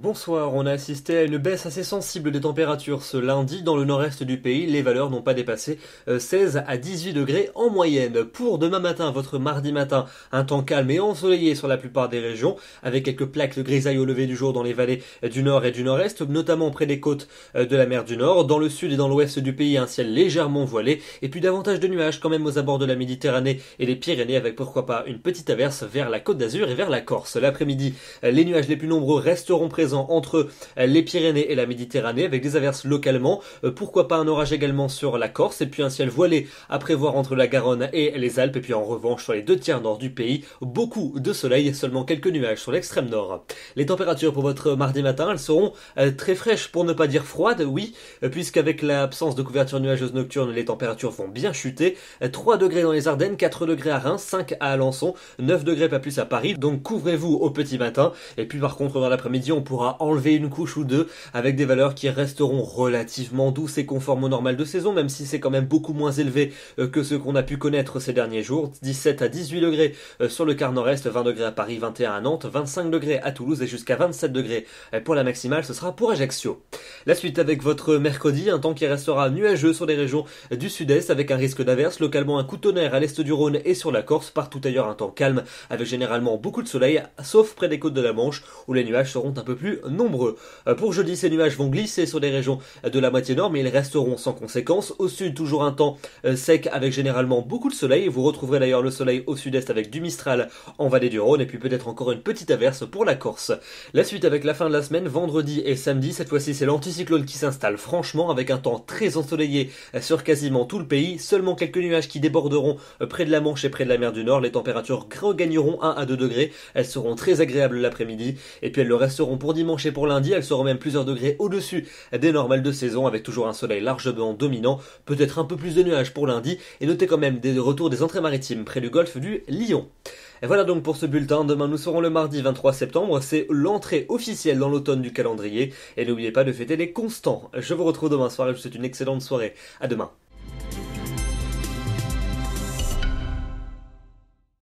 Bonsoir, on a assisté à une baisse assez sensible des températures ce lundi. Dans le nord-est du pays, les valeurs n'ont pas dépassé 16 euh, à 18 degrés en moyenne. Pour demain matin, votre mardi matin, un temps calme et ensoleillé sur la plupart des régions, avec quelques plaques de grisaille au lever du jour dans les vallées du nord et du nord-est, notamment près des côtes euh, de la mer du Nord. Dans le sud et dans l'ouest du pays, un ciel légèrement voilé, et puis davantage de nuages quand même aux abords de la Méditerranée et des Pyrénées, avec pourquoi pas une petite averse vers la côte d'Azur et vers la Corse. L'après-midi, euh, les nuages les plus nombreux resteront près entre euh, les Pyrénées et la Méditerranée avec des averses localement. Euh, pourquoi pas un orage également sur la Corse et puis un ciel voilé à prévoir entre la Garonne et les Alpes et puis en revanche sur les deux tiers nord du pays, beaucoup de soleil, et seulement quelques nuages sur l'extrême nord. Les températures pour votre mardi matin, elles seront euh, très fraîches pour ne pas dire froides, oui, puisqu'avec l'absence de couverture nuageuse nocturne, les températures vont bien chuter. 3 degrés dans les Ardennes, 4 degrés à Reims, 5 à Alençon, 9 degrés pas plus à Paris, donc couvrez-vous au petit matin. Et puis par contre dans l'après-midi, on peut pourra enlever une couche ou deux avec des valeurs qui resteront relativement douces et conformes au normal de saison, même si c'est quand même beaucoup moins élevé euh, que ce qu'on a pu connaître ces derniers jours. 17 à 18 degrés euh, sur le quart nord-est, 20 degrés à Paris, 21 à Nantes, 25 degrés à Toulouse et jusqu'à 27 degrés euh, pour la maximale, ce sera pour Ajaccio. La suite avec votre mercredi, un temps qui restera nuageux sur les régions du sud-est avec un risque d'averse, localement un coup de tonnerre à l'est du Rhône et sur la Corse, partout ailleurs un temps calme avec généralement beaucoup de soleil, sauf près des côtes de la Manche où les nuages seront un peu plus nombreux. Euh, pour jeudi, ces nuages vont glisser sur les régions de la moitié nord, mais ils resteront sans conséquence. Au sud, toujours un temps euh, sec avec généralement beaucoup de soleil. Vous retrouverez d'ailleurs le soleil au sud-est avec du Mistral en vallée du Rhône et puis peut-être encore une petite averse pour la Corse. La suite avec la fin de la semaine, vendredi et samedi. Cette fois-ci, c'est l'anticyclone qui s'installe franchement avec un temps très ensoleillé euh, sur quasiment tout le pays. Seulement quelques nuages qui déborderont près de la Manche et près de la mer du Nord. Les températures gagneront 1 à 2 degrés. Elles seront très agréables l'après-midi et puis elles le resteront pour dimanche et pour lundi. Elles seront même plusieurs degrés au-dessus des normales de saison avec toujours un soleil largement dominant, peut-être un peu plus de nuages pour lundi et notez quand même des retours des entrées maritimes près du golfe du Lyon. voilà donc pour ce bulletin. Demain, nous serons le mardi 23 septembre. C'est l'entrée officielle dans l'automne du calendrier. Et n'oubliez pas de fêter les constants. Je vous retrouve demain soir et je vous souhaite une excellente soirée. À demain.